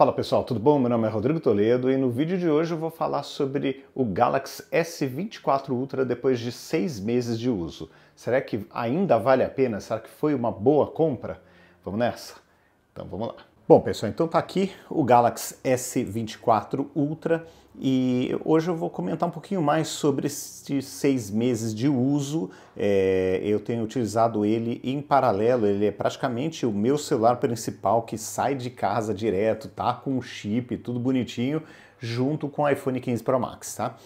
Fala pessoal, tudo bom? Meu nome é Rodrigo Toledo e no vídeo de hoje eu vou falar sobre o Galaxy S24 Ultra depois de seis meses de uso. Será que ainda vale a pena? Será que foi uma boa compra? Vamos nessa? Então vamos lá. Bom pessoal, então tá aqui o Galaxy S24 Ultra e hoje eu vou comentar um pouquinho mais sobre esses seis meses de uso. É, eu tenho utilizado ele em paralelo, ele é praticamente o meu celular principal que sai de casa direto, tá com o chip, tudo bonitinho, junto com o iPhone 15 Pro Max, tá?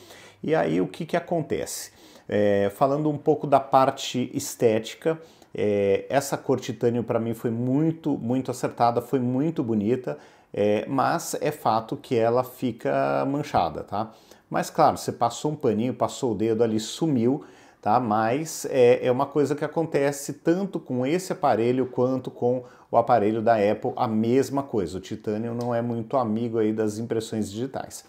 E aí o que, que acontece? É, falando um pouco da parte estética, é, essa cor titânio para mim foi muito, muito acertada, foi muito bonita. É, mas é fato que ela fica manchada, tá? Mas claro, você passou um paninho, passou o dedo ali, sumiu, tá? Mas é, é uma coisa que acontece tanto com esse aparelho quanto com o aparelho da Apple, a mesma coisa. O titânio não é muito amigo aí das impressões digitais.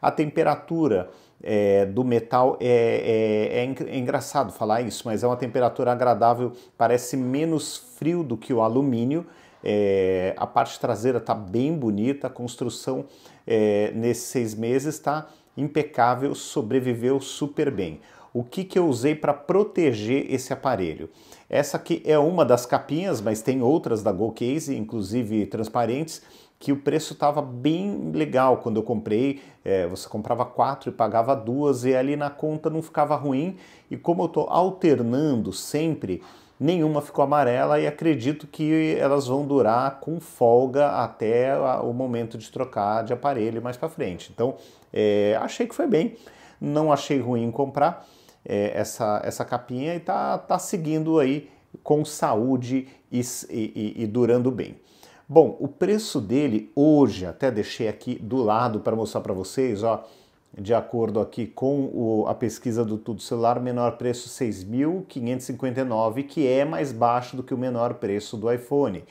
A temperatura é, do metal é, é, é, é engraçado falar isso, mas é uma temperatura agradável, parece menos frio do que o alumínio, é, a parte traseira está bem bonita, a construção é, nesses seis meses está impecável, sobreviveu super bem. O que, que eu usei para proteger esse aparelho? Essa aqui é uma das capinhas, mas tem outras da Go Case, inclusive transparentes, que o preço estava bem legal quando eu comprei. É, você comprava quatro e pagava duas, e ali na conta não ficava ruim. E como eu estou alternando sempre, nenhuma ficou amarela e acredito que elas vão durar com folga até o momento de trocar de aparelho mais para frente. Então, é, achei que foi bem, não achei ruim comprar é, essa, essa capinha e tá, tá seguindo aí com saúde e, e, e durando bem. Bom, o preço dele hoje, até deixei aqui do lado para mostrar para vocês, ó, de acordo aqui com o, a pesquisa do Tudo Celular, menor preço 6.559, que é mais baixo do que o menor preço do iPhone.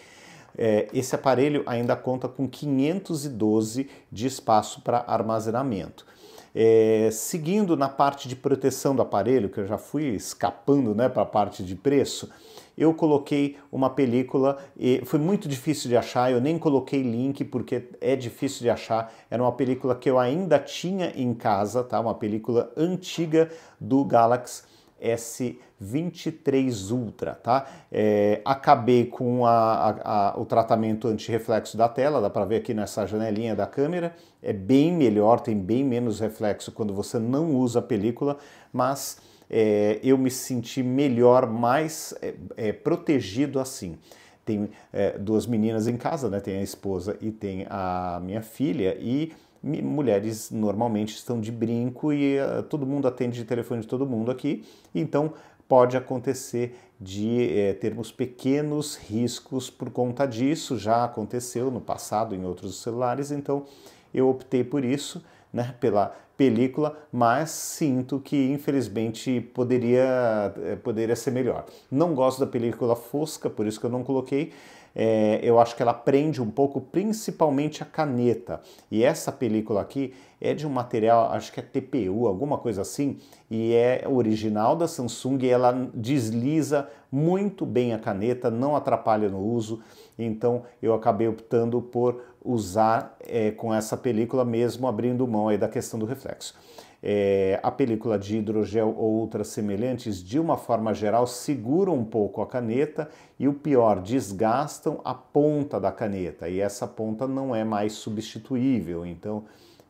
É, esse aparelho ainda conta com 512 de espaço para armazenamento. É, seguindo na parte de proteção do aparelho, que eu já fui escapando né, para a parte de preço, eu coloquei uma película e foi muito difícil de achar, eu nem coloquei link porque é difícil de achar. Era uma película que eu ainda tinha em casa, tá? Uma película antiga do Galaxy S23 Ultra, tá? É, acabei com a, a, a, o tratamento anti-reflexo da tela, dá para ver aqui nessa janelinha da câmera, é bem melhor, tem bem menos reflexo quando você não usa a película, mas é, eu me senti melhor, mais é, é protegido assim. Tem é, duas meninas em casa, né? tem a esposa e tem a minha filha, e mulheres normalmente estão de brinco e uh, todo mundo atende de telefone de todo mundo aqui, então pode acontecer de é, termos pequenos riscos por conta disso, já aconteceu no passado em outros celulares, então eu optei por isso né, pela película, mas sinto que infelizmente poderia, eh, poderia ser melhor. Não gosto da película fosca, por isso que eu não coloquei. É, eu acho que ela prende um pouco, principalmente a caneta. E essa película aqui é de um material, acho que é TPU, alguma coisa assim, e é original da Samsung e ela desliza muito bem a caneta, não atrapalha no uso então eu acabei optando por usar é, com essa película mesmo abrindo mão aí da questão do reflexo. É, a película de hidrogel ou outras semelhantes, de uma forma geral, seguram um pouco a caneta e o pior, desgastam a ponta da caneta e essa ponta não é mais substituível. Então,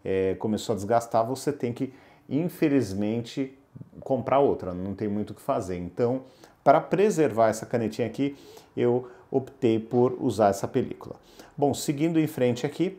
é, começou a desgastar, você tem que, infelizmente, comprar outra, não tem muito o que fazer. Então, para preservar essa canetinha aqui, eu optei por usar essa película. Bom, seguindo em frente aqui,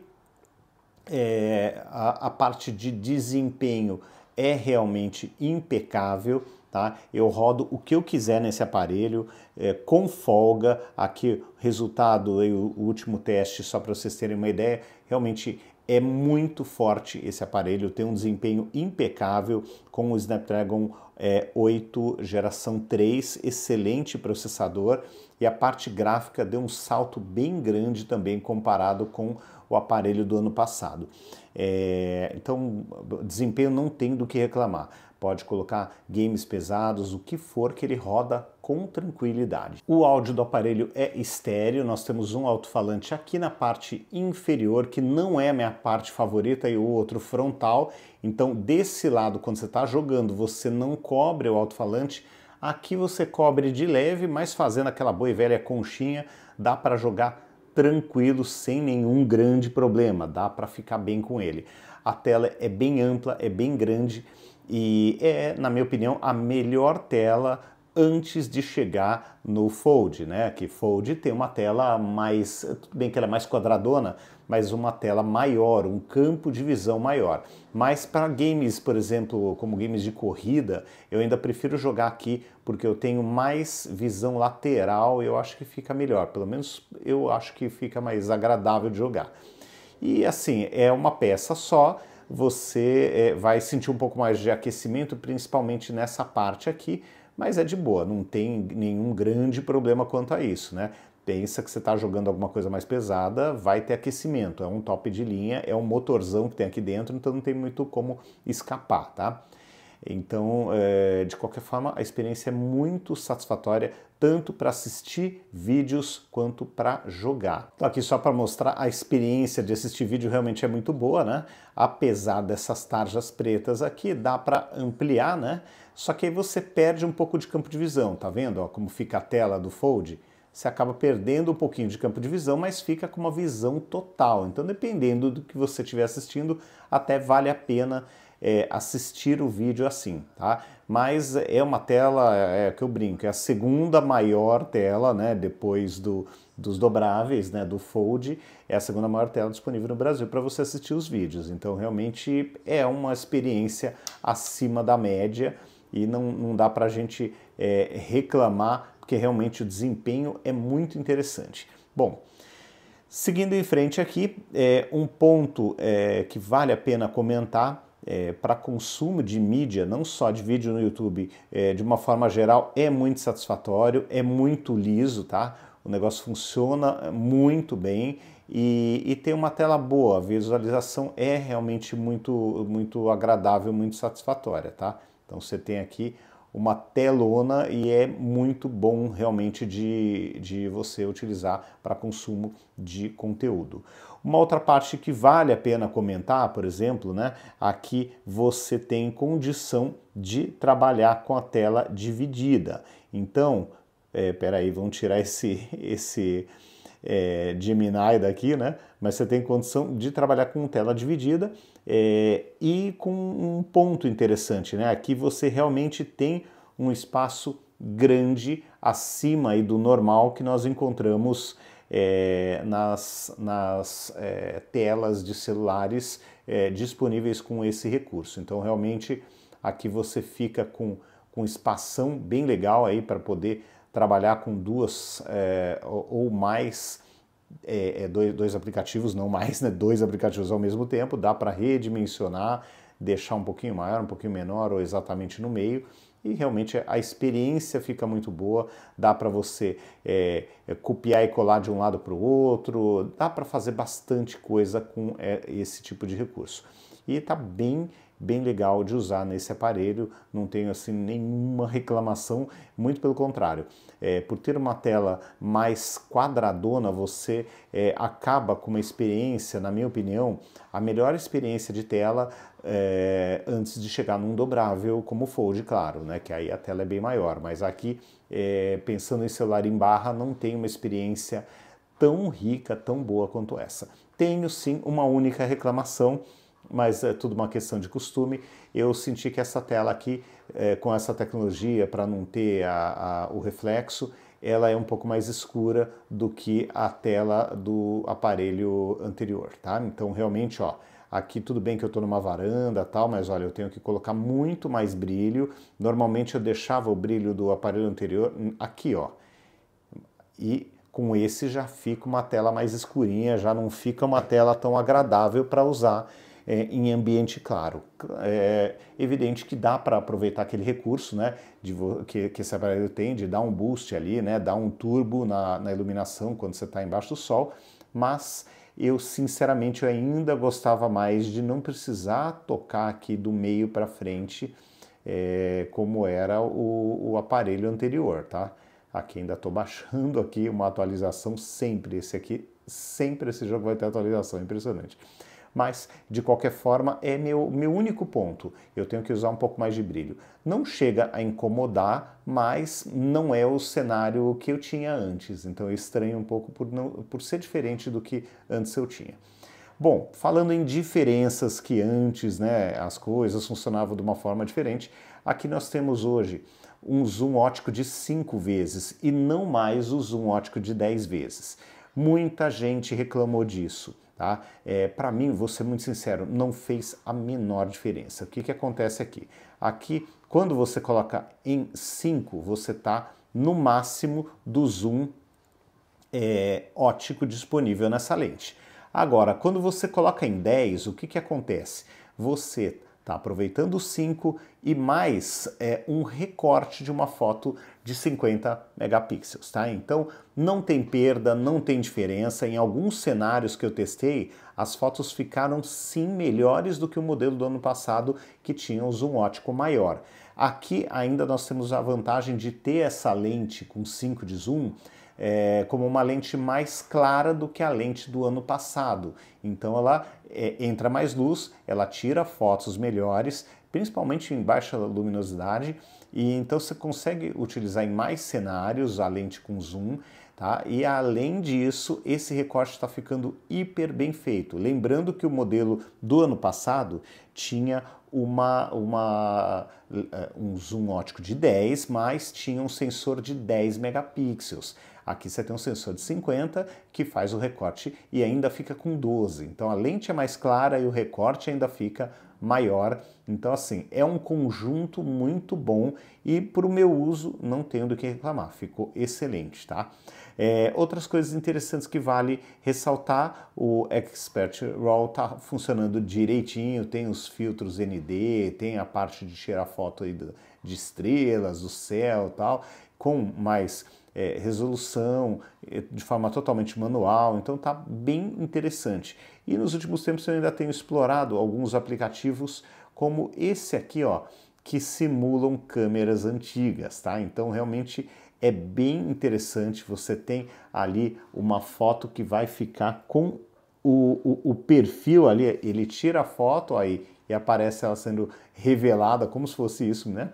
é, a, a parte de desempenho é realmente impecável. Tá? Eu rodo o que eu quiser nesse aparelho, é, com folga. Aqui, resultado, eu, o último teste, só para vocês terem uma ideia, realmente é muito forte esse aparelho, tem um desempenho impecável com o Snapdragon é, 8 geração 3, excelente processador e a parte gráfica deu um salto bem grande também comparado com o aparelho do ano passado. É, então, desempenho não tem do que reclamar pode colocar games pesados, o que for que ele roda com tranquilidade. O áudio do aparelho é estéreo, nós temos um alto-falante aqui na parte inferior, que não é a minha parte favorita, e o outro frontal. Então, desse lado, quando você está jogando, você não cobre o alto-falante. Aqui você cobre de leve, mas fazendo aquela boa e velha conchinha, dá para jogar tranquilo, sem nenhum grande problema, dá para ficar bem com ele. A tela é bem ampla, é bem grande, e é, na minha opinião, a melhor tela antes de chegar no Fold, né? Que Fold tem uma tela mais, tudo bem que ela é mais quadradona, mas uma tela maior, um campo de visão maior. Mas para games, por exemplo, como games de corrida, eu ainda prefiro jogar aqui porque eu tenho mais visão lateral, eu acho que fica melhor, pelo menos eu acho que fica mais agradável de jogar. E assim, é uma peça só, você é, vai sentir um pouco mais de aquecimento, principalmente nessa parte aqui, mas é de boa, não tem nenhum grande problema quanto a isso, né? Pensa que você está jogando alguma coisa mais pesada, vai ter aquecimento. É um top de linha, é um motorzão que tem aqui dentro, então não tem muito como escapar, tá? Então, é, de qualquer forma, a experiência é muito satisfatória tanto para assistir vídeos quanto para jogar. Então aqui só para mostrar a experiência de assistir vídeo realmente é muito boa, né? Apesar dessas tarjas pretas aqui, dá para ampliar, né? Só que aí você perde um pouco de campo de visão, tá vendo? Ó, como fica a tela do Fold? Você acaba perdendo um pouquinho de campo de visão, mas fica com uma visão total. Então dependendo do que você estiver assistindo, até vale a pena é, assistir o vídeo assim, tá? Mas é uma tela é, que eu brinco, é a segunda maior tela, né? Depois do, dos dobráveis, né? Do Fold, é a segunda maior tela disponível no Brasil para você assistir os vídeos. Então, realmente é uma experiência acima da média e não, não dá para a gente é, reclamar, porque realmente o desempenho é muito interessante. Bom, seguindo em frente aqui, é, um ponto é, que vale a pena comentar é, para consumo de mídia, não só de vídeo no YouTube, é, de uma forma geral, é muito satisfatório, é muito liso, tá? O negócio funciona muito bem e, e, tem uma tela boa. A visualização é realmente muito, muito agradável, muito satisfatória, tá? Então você tem aqui uma telona e é muito bom realmente de, de você utilizar para consumo de conteúdo. Uma outra parte que vale a pena comentar, por exemplo, né, aqui você tem condição de trabalhar com a tela dividida. Então, é, peraí, vamos tirar esse, esse é, Gemini daqui, né? Mas você tem condição de trabalhar com tela dividida é, e com um ponto interessante, né? Aqui você realmente tem um espaço grande acima do normal que nós encontramos é, nas, nas é, telas de celulares é, disponíveis com esse recurso. Então, realmente, aqui você fica com, com espação bem legal aí para poder trabalhar com duas é, ou mais é, é dois, dois, aplicativos, não mais, né? Dois aplicativos ao mesmo tempo, dá para redimensionar, deixar um pouquinho maior, um pouquinho menor ou exatamente no meio. E realmente a experiência fica muito boa, dá para você é, é, copiar e colar de um lado para o outro, dá para fazer bastante coisa com é, esse tipo de recurso. E está bem bem legal de usar nesse aparelho, não tenho assim nenhuma reclamação, muito pelo contrário. É, por ter uma tela mais quadradona, você é, acaba com uma experiência, na minha opinião, a melhor experiência de tela é, antes de chegar num dobrável como o Fold, claro, né? Que aí a tela é bem maior. Mas aqui, é, pensando em celular em barra, não tem uma experiência tão rica, tão boa quanto essa. Tenho sim uma única reclamação, mas é tudo uma questão de costume eu senti que essa tela aqui, é, com essa tecnologia para não ter a, a, o reflexo, ela é um pouco mais escura do que a tela do aparelho anterior, tá? Então realmente, ó, Aqui tudo bem que eu estou numa varanda tal, mas olha, eu tenho que colocar muito mais brilho. Normalmente eu deixava o brilho do aparelho anterior aqui, ó. E com esse já fica uma tela mais escurinha, já não fica uma tela tão agradável para usar é, em ambiente claro. É evidente que dá para aproveitar aquele recurso né, de, que, que esse aparelho tem, de dar um boost ali, né, dar um turbo na, na iluminação quando você está embaixo do sol, mas eu sinceramente eu ainda gostava mais de não precisar tocar aqui do meio para frente é, como era o, o, aparelho anterior, tá? Aqui ainda estou baixando aqui uma atualização sempre, esse aqui, sempre esse jogo vai ter atualização, é impressionante mas de qualquer forma é meu, meu único ponto. Eu tenho que usar um pouco mais de brilho. Não chega a incomodar, mas não é o cenário que eu tinha antes, então eu estranho um pouco por, não, por ser diferente do que antes eu tinha. Bom, falando em diferenças que antes né, as coisas funcionavam de uma forma diferente, aqui nós temos hoje um zoom ótico de 5 vezes e não mais o zoom ótico de 10 vezes. Muita gente reclamou disso. Tá? É, Para mim, vou ser muito sincero, não fez a menor diferença. O que, que acontece aqui? Aqui, quando você coloca em 5, você está no máximo do zoom é, óptico disponível nessa lente. Agora, quando você coloca em 10, o que, que acontece? Você Tá, aproveitando 5 e mais é, um recorte de uma foto de 50 megapixels, tá? Então não tem perda, não tem diferença. Em alguns cenários que eu testei, as fotos ficaram sim melhores do que o modelo do ano passado que tinha o zoom ótico maior. Aqui ainda nós temos a vantagem de ter essa lente com 5 de zoom é, como uma lente mais clara do que a lente do ano passado. Então ela é, entra mais luz, ela tira fotos melhores, principalmente em baixa luminosidade, e então você consegue utilizar em mais cenários a lente com zoom, tá? E além disso, esse recorte está ficando hiper bem feito. Lembrando que o modelo do ano passado tinha uma, uma, eh, um zoom ótico de 10, mas tinha um sensor de 10 megapixels. Aqui você tem um sensor de 50 que faz o recorte e ainda fica com 12. Então a lente é mais clara e o recorte ainda fica maior. Então, assim, é um conjunto muito bom e para o meu uso não tenho do que reclamar, ficou excelente, tá? É, outras coisas interessantes que vale ressaltar, o Expert Raw tá funcionando direitinho, tem os filtros ND, tem a parte de tirar foto aí de estrelas, do céu tal, com mais é, resolução, de forma totalmente manual, então tá bem interessante. E nos últimos tempos eu ainda tenho explorado alguns aplicativos como esse aqui, ó, que simulam câmeras antigas, tá? Então realmente é bem interessante, você tem ali uma foto que vai ficar com o, o, o perfil ali, ele tira a foto aí e aparece ela sendo revelada, como se fosse isso, né?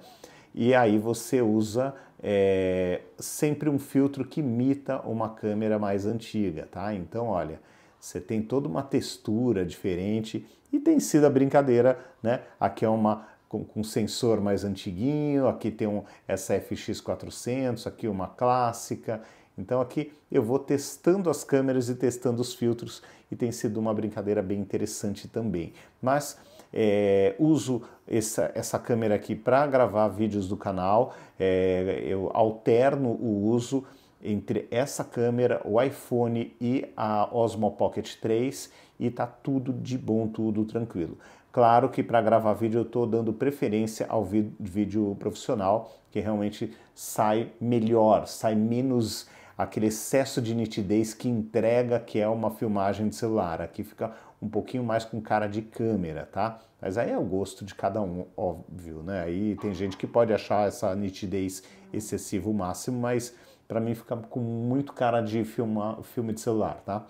E aí você usa é, sempre um filtro que imita uma câmera mais antiga, tá? Então, olha, você tem toda uma textura diferente e tem sido a brincadeira, né? Aqui é uma com, com sensor mais antiguinho, aqui tem um, essa FX400, aqui uma clássica. Então aqui eu vou testando as câmeras e testando os filtros e tem sido uma brincadeira bem interessante também. Mas é, uso essa, essa câmera aqui para gravar vídeos do canal, é, eu alterno o uso entre essa câmera, o iPhone e a Osmo Pocket 3 e tá tudo de bom, tudo tranquilo. Claro que para gravar vídeo eu estou dando preferência ao vídeo profissional, que realmente sai melhor, sai menos aquele excesso de nitidez que entrega que é uma filmagem de celular. Aqui fica um pouquinho mais com cara de câmera, tá? Mas aí é o gosto de cada um, óbvio, né? Aí tem gente que pode achar essa nitidez excessiva o máximo, mas para mim fica com muito cara de filmar, filme de celular, tá?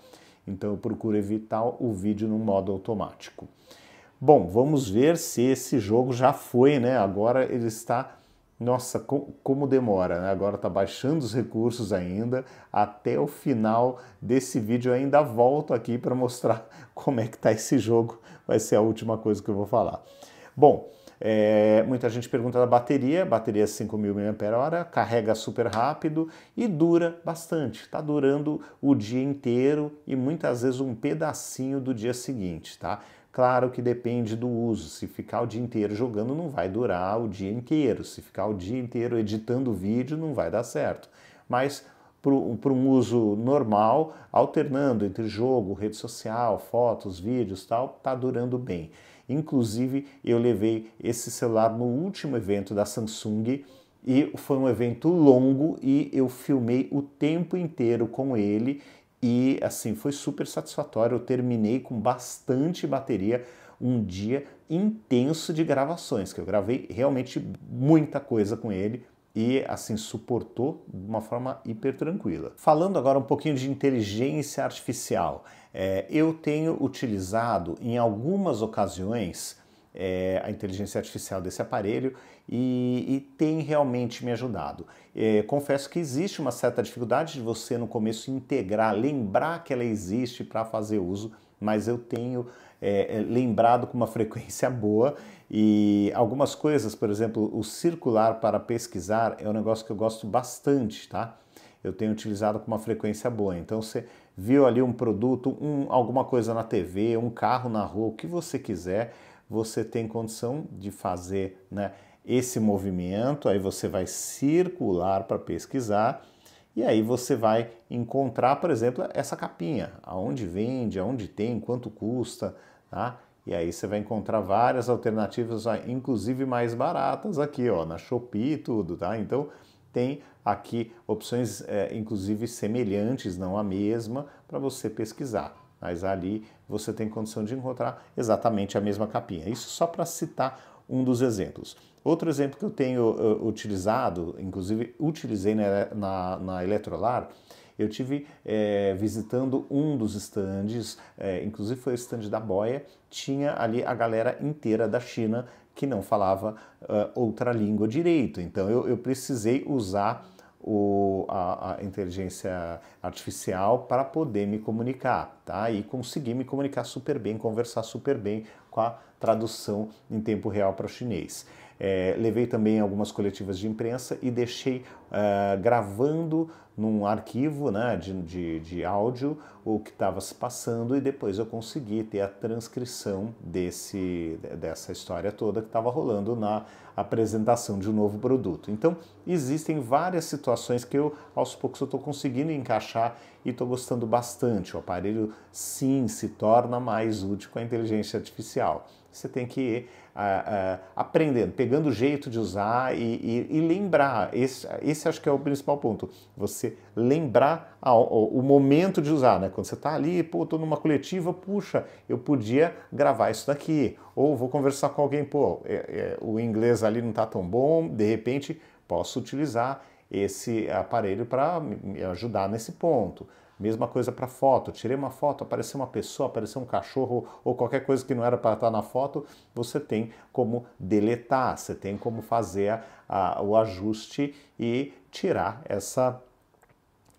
Então eu procuro evitar o vídeo no modo automático. Bom, vamos ver se esse jogo já foi, né? Agora ele está. Nossa, com, como demora, né? Agora está baixando os recursos ainda. Até o final desse vídeo eu ainda volto aqui para mostrar como é que está esse jogo. Vai ser a última coisa que eu vou falar. Bom, é, muita gente pergunta da bateria, bateria 5.000 mAh, carrega super rápido e dura bastante, está durando o dia inteiro e muitas vezes um pedacinho do dia seguinte, tá? Claro que depende do uso. Se ficar o dia inteiro jogando, não vai durar o dia inteiro. Se ficar o dia inteiro editando vídeo, não vai dar certo. Mas para um uso normal, alternando entre jogo, rede social, fotos, vídeos, tal, está durando bem. Inclusive, eu levei esse celular no último evento da Samsung e foi um evento longo e eu filmei o tempo inteiro com ele e assim foi super satisfatório. Eu terminei com bastante bateria, um dia intenso de gravações, que eu gravei realmente muita coisa com ele, e assim suportou de uma forma hiper tranquila. Falando agora um pouquinho de inteligência artificial, é, eu tenho utilizado em algumas ocasiões é, a inteligência artificial desse aparelho e, e tem realmente me ajudado. É, confesso que existe uma certa dificuldade de você no começo integrar, lembrar que ela existe para fazer uso, mas eu tenho é, é lembrado com uma frequência boa e algumas coisas, por exemplo, o circular para pesquisar é um negócio que eu gosto bastante, tá? Eu tenho utilizado com uma frequência boa. Então, você viu ali um produto, um, alguma coisa na TV, um carro na rua, o que você quiser, você tem condição de fazer né, esse movimento, aí você vai circular para pesquisar e aí você vai encontrar, por exemplo, essa capinha, aonde vende, aonde tem, quanto custa, tá? E aí você vai encontrar várias alternativas, inclusive mais baratas aqui, ó, na Shopee e tudo, tá? Então, tem aqui opções, é, inclusive, semelhantes, não a mesma, para você pesquisar. Mas ali você tem condição de encontrar exatamente a mesma capinha. Isso só para citar um dos exemplos. Outro exemplo que eu tenho uh, utilizado, inclusive utilizei na, na, na Eletrolar, eu tive é, visitando um dos estandes, é, eh, inclusive foi o estande da Boia, tinha ali a galera inteira da China que não falava uh, outra língua direito. Então eu, eu precisei usar o, a, a inteligência artificial para poder me comunicar, tá? E conseguir me comunicar super bem, conversar super bem com a tradução em tempo real para o chinês. É, levei também algumas coletivas de imprensa e deixei uh, gravando num arquivo né, de, de, de áudio o que estava se passando e depois eu consegui ter a transcrição desse, dessa história toda que estava rolando na apresentação de um novo produto. Então, existem várias situações que eu, aos poucos, eu estou conseguindo encaixar e estou gostando bastante. O aparelho sim se torna mais útil com a inteligência artificial. Você tem que ir ah, ah, aprendendo, pegando o jeito de usar e, e, e lembrar. Esse, esse, acho que é o principal ponto. Você lembrar o, o, momento de usar, né? Quando você está ali, pô, estou numa coletiva, puxa, eu podia gravar isso daqui. Ou vou conversar com alguém, pô, é, é, o inglês ali não está tão bom, de repente posso utilizar esse aparelho para me ajudar nesse ponto. Mesma coisa para foto. Tirei uma foto, apareceu uma pessoa, apareceu um cachorro ou qualquer coisa que não era para estar tá na foto, você tem como deletar, você tem como fazer a, a, o ajuste e tirar essa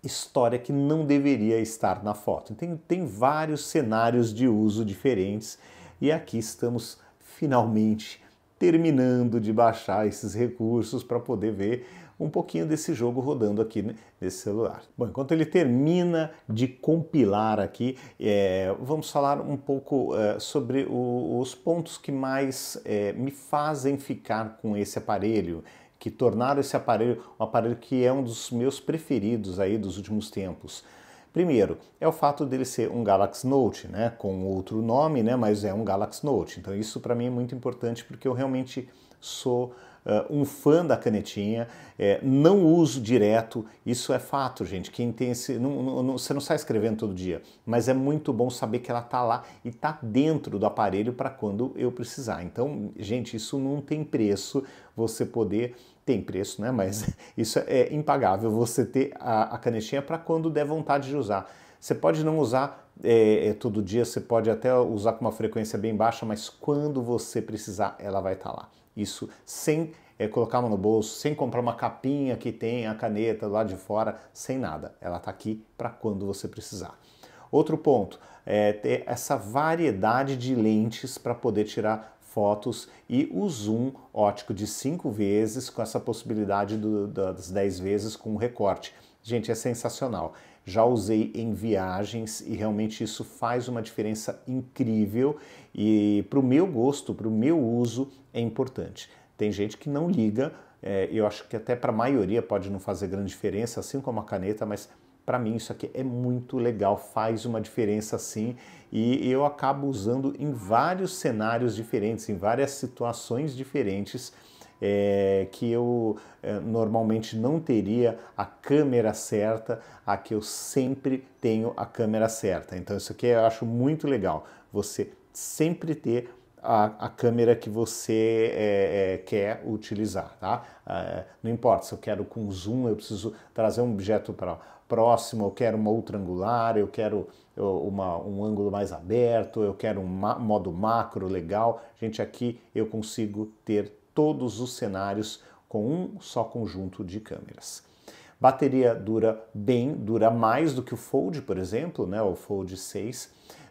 história que não deveria estar na foto. Tem, tem vários cenários de uso diferentes e aqui estamos finalmente terminando de baixar esses recursos para poder ver um pouquinho desse jogo rodando aqui né, nesse celular. Bom, enquanto ele termina de compilar aqui, é, vamos falar um pouco é, sobre o, os pontos que mais é, me fazem ficar com esse aparelho que tornaram esse aparelho um aparelho que é um dos meus preferidos aí dos últimos tempos. Primeiro, é o fato dele ser um Galaxy Note, né, com outro nome, né, mas é um Galaxy Note. Então isso para mim é muito importante porque eu realmente sou uh, um fã da canetinha, é, não uso direto, isso é fato, gente. Quem tem esse. Não, não, não, você não sai escrevendo todo dia, mas é muito bom saber que ela está lá e está dentro do aparelho para quando eu precisar. Então, gente, isso não tem preço você poder tem preço, né? Mas isso é impagável. Você ter a, a canetinha para quando der vontade de usar. Você pode não usar é, é, todo dia, você pode até usar com uma frequência bem baixa, mas quando você precisar, ela vai estar tá lá. Isso sem é, colocar a mão no bolso, sem comprar uma capinha que tem a caneta lá de fora, sem nada. Ela está aqui para quando você precisar. Outro ponto é ter essa variedade de lentes para poder tirar fotos e o zoom ótico de 5 vezes com essa possibilidade do, das 10 vezes com recorte. Gente, é sensacional já usei em viagens e realmente isso faz uma diferença incrível e para o meu gosto, para o meu uso é importante. Tem gente que não liga, é, eu acho que até para a maioria pode não fazer grande diferença, assim como a caneta, mas para mim isso aqui é muito legal, faz uma diferença sim, e eu acabo usando em vários cenários diferentes, em várias situações diferentes é, que eu é, normalmente não teria a câmera certa, a que eu sempre tenho a câmera certa. Então isso aqui eu acho muito legal, você sempre ter a, a, câmera que você é, é, quer utilizar, tá? É, não importa se eu quero com zoom, eu preciso trazer um objeto para próximo, eu quero uma outra angular, eu quero uma, um ângulo mais aberto, eu quero um ma modo macro legal. Gente, aqui eu consigo ter todos os cenários com um só conjunto de câmeras. Bateria dura bem, dura mais do que o Fold, por exemplo, né? o Fold 6,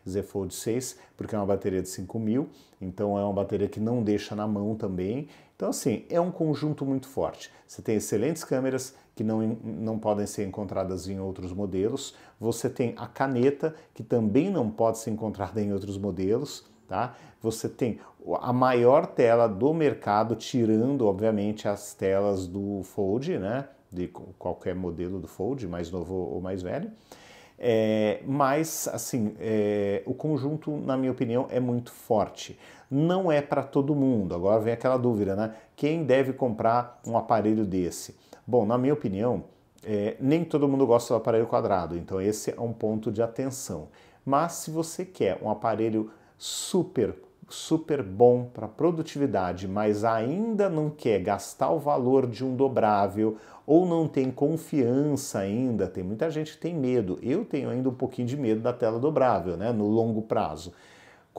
Z Fold 6, porque é uma bateria de 5000, então é uma bateria que não deixa na mão também. Então, assim, é um conjunto muito forte. Você tem excelentes câmeras que não, não podem ser encontradas em outros modelos, você tem a caneta, que também não pode ser encontrada em outros modelos, Tá? Você tem a maior tela do mercado, tirando, obviamente, as telas do Fold, né? de qualquer modelo do Fold, mais novo ou mais velho. É, mas, assim, é, o conjunto, na minha opinião, é muito forte. Não é para todo mundo. Agora vem aquela dúvida, né? Quem deve comprar um aparelho desse? Bom, na minha opinião, é, nem todo mundo gosta do aparelho quadrado, então esse é um ponto de atenção. Mas se você quer um aparelho super, super bom para produtividade, mas ainda não quer gastar o valor de um dobrável ou não tem confiança ainda, tem muita gente que tem medo. Eu tenho ainda um pouquinho de medo da tela dobrável, né, no longo prazo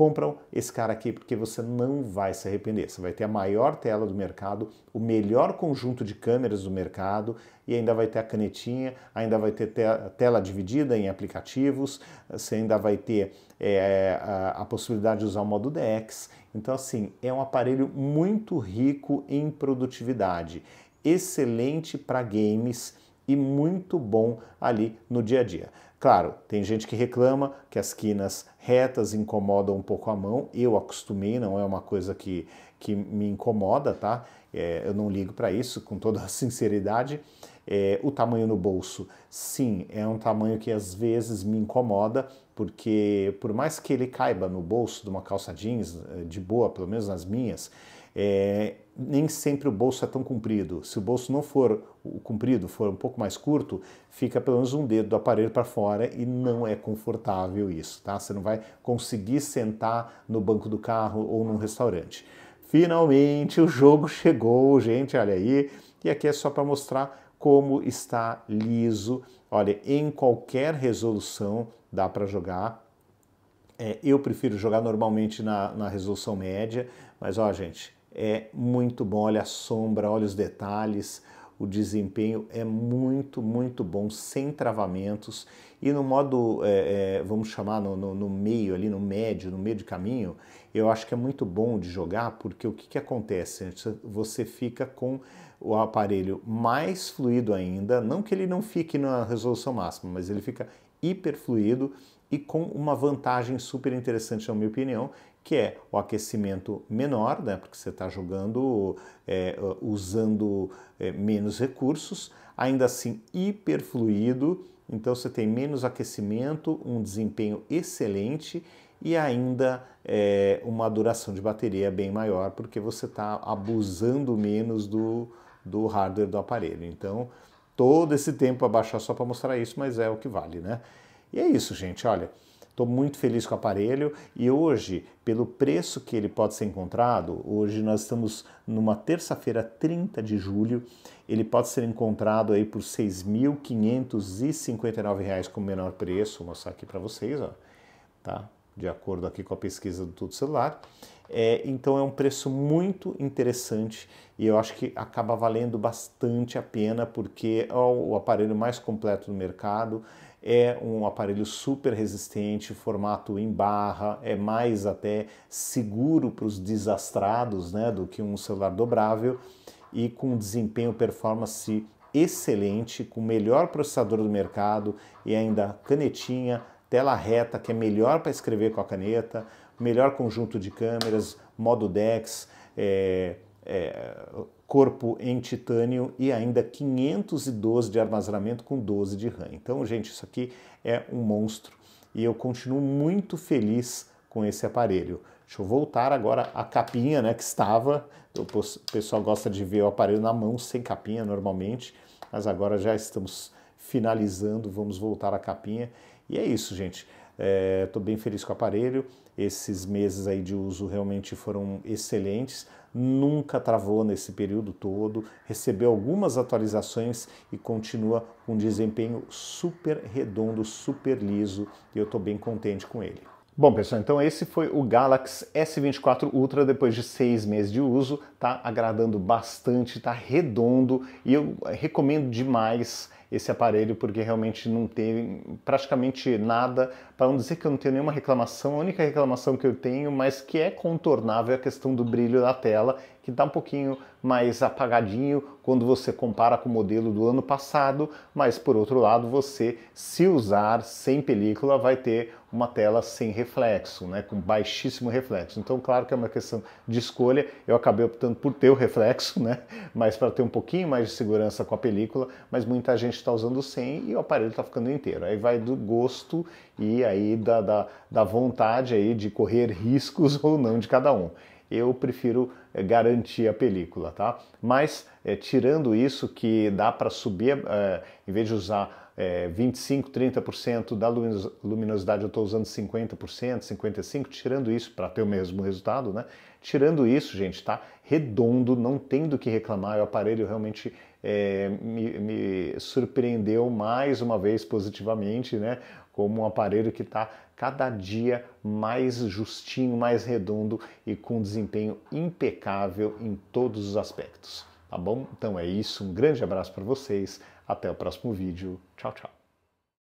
compram esse cara aqui porque você não vai se arrepender. Você vai ter a maior tela do mercado, o melhor conjunto de câmeras do mercado e ainda vai ter a canetinha, ainda vai ter tela dividida em aplicativos, você ainda vai ter é, a, a possibilidade de usar o modo dex Então, assim, é um aparelho muito rico em produtividade, excelente para games e muito bom ali no dia a dia. Claro, tem gente que reclama que as quinas retas incomodam um pouco a mão. Eu acostumei, não é uma coisa que, que me incomoda, tá? É, eu não ligo para isso, com toda a sinceridade. É, o tamanho no bolso, sim, é um tamanho que às vezes me incomoda, porque por mais que ele caiba no bolso de uma calça jeans, eh, de boa, pelo menos nas minhas, é, nem sempre o bolso é tão comprido. Se o bolso não for o comprido for um pouco mais curto, fica pelo menos um dedo do aparelho para fora e não é confortável isso, tá? Você não vai conseguir sentar no banco do carro ou num restaurante. Finalmente o jogo chegou, gente, olha aí. E aqui é só para mostrar como está liso. Olha, em qualquer resolução dá para jogar. É, eu prefiro jogar normalmente na, na resolução média, mas ó, gente, é muito bom. Olha a sombra, olha os detalhes, o desempenho é muito, muito bom, sem travamentos. E no modo, é, é, vamos chamar, no, no, no, meio ali, no médio, no meio de caminho, eu acho que é muito bom de jogar, porque o que, que acontece? Você fica com o aparelho mais fluido ainda, não que ele não fique na resolução máxima, mas ele fica hiperfluido e com uma vantagem super interessante, na minha opinião, que é o aquecimento menor, né, porque você está jogando, é, é, usando é, menos recursos, ainda assim hiperfluído. então você tem menos aquecimento, um desempenho excelente e ainda é, uma duração de bateria bem maior, porque você está abusando menos do, do hardware do aparelho. Então, todo esse tempo abaixar só para mostrar isso, mas é o que vale, né? E é isso, gente, olha... Estou muito feliz com o aparelho e hoje, pelo preço que ele pode ser encontrado, hoje nós estamos numa terça-feira, 30 de julho, ele pode ser encontrado aí por R$ 6.559 com o menor preço, vou mostrar aqui para vocês, ó, tá? de acordo aqui com a pesquisa do Tudo Celular. É, então é um preço muito interessante e eu acho que acaba valendo bastante a pena porque é o aparelho mais completo do mercado, é um aparelho super resistente, formato em barra, é mais até seguro para os desastrados né, do que um celular dobrável e com desempenho performance excelente, com o melhor processador do mercado e ainda canetinha, tela reta, que é melhor para escrever com a caneta, melhor conjunto de câmeras, modo DeX, é, é, corpo em titânio e ainda 512 de armazenamento com 12 de RAM. Então, gente, isso aqui é um monstro e eu continuo muito feliz com esse aparelho. Deixa eu voltar agora à capinha né, que estava. O pessoal gosta de ver o aparelho na mão, sem capinha normalmente, mas agora já estamos finalizando, vamos voltar à capinha. E é isso, gente. Estou é, bem feliz com o aparelho. Esses meses aí de uso realmente foram excelentes. Nunca travou nesse período todo. Recebeu algumas atualizações e continua com um desempenho super redondo, super liso. E eu estou bem contente com ele. Bom, pessoal, então esse foi o Galaxy S24 Ultra depois de seis meses de uso. está agradando bastante, Está redondo e eu recomendo demais esse aparelho porque realmente não tem praticamente nada para não dizer que eu não tenho nenhuma reclamação, a única reclamação que eu tenho, mas que é contornável, é a questão do brilho da tela, que está um pouquinho mais apagadinho quando você compara com o modelo do ano passado, mas por outro lado, você, se usar sem película, vai ter uma tela sem reflexo, né, com baixíssimo reflexo. Então, claro que é uma questão de escolha, eu acabei optando por ter o reflexo, né, mas para ter um pouquinho mais de segurança com a película, mas muita gente está usando sem e o aparelho está ficando inteiro. Aí vai do gosto e a aí da, da, da vontade aí de correr riscos ou não de cada um eu prefiro eh, garantir a película, tá? Mas é, tirando isso que dá para subir, é, em vez de usar é, 25, 30% da luminosidade, eu estou usando 50%, 55%, tirando isso para ter o mesmo resultado, né? Tirando isso, gente, tá redondo, não tem do que reclamar, o aparelho realmente é, me, me, surpreendeu mais uma vez positivamente, né? como um aparelho que está cada dia mais justinho, mais redondo e com desempenho impecável em todos os aspectos. Tá bom? Então é isso, um grande abraço para vocês, até o próximo vídeo, tchau, tchau.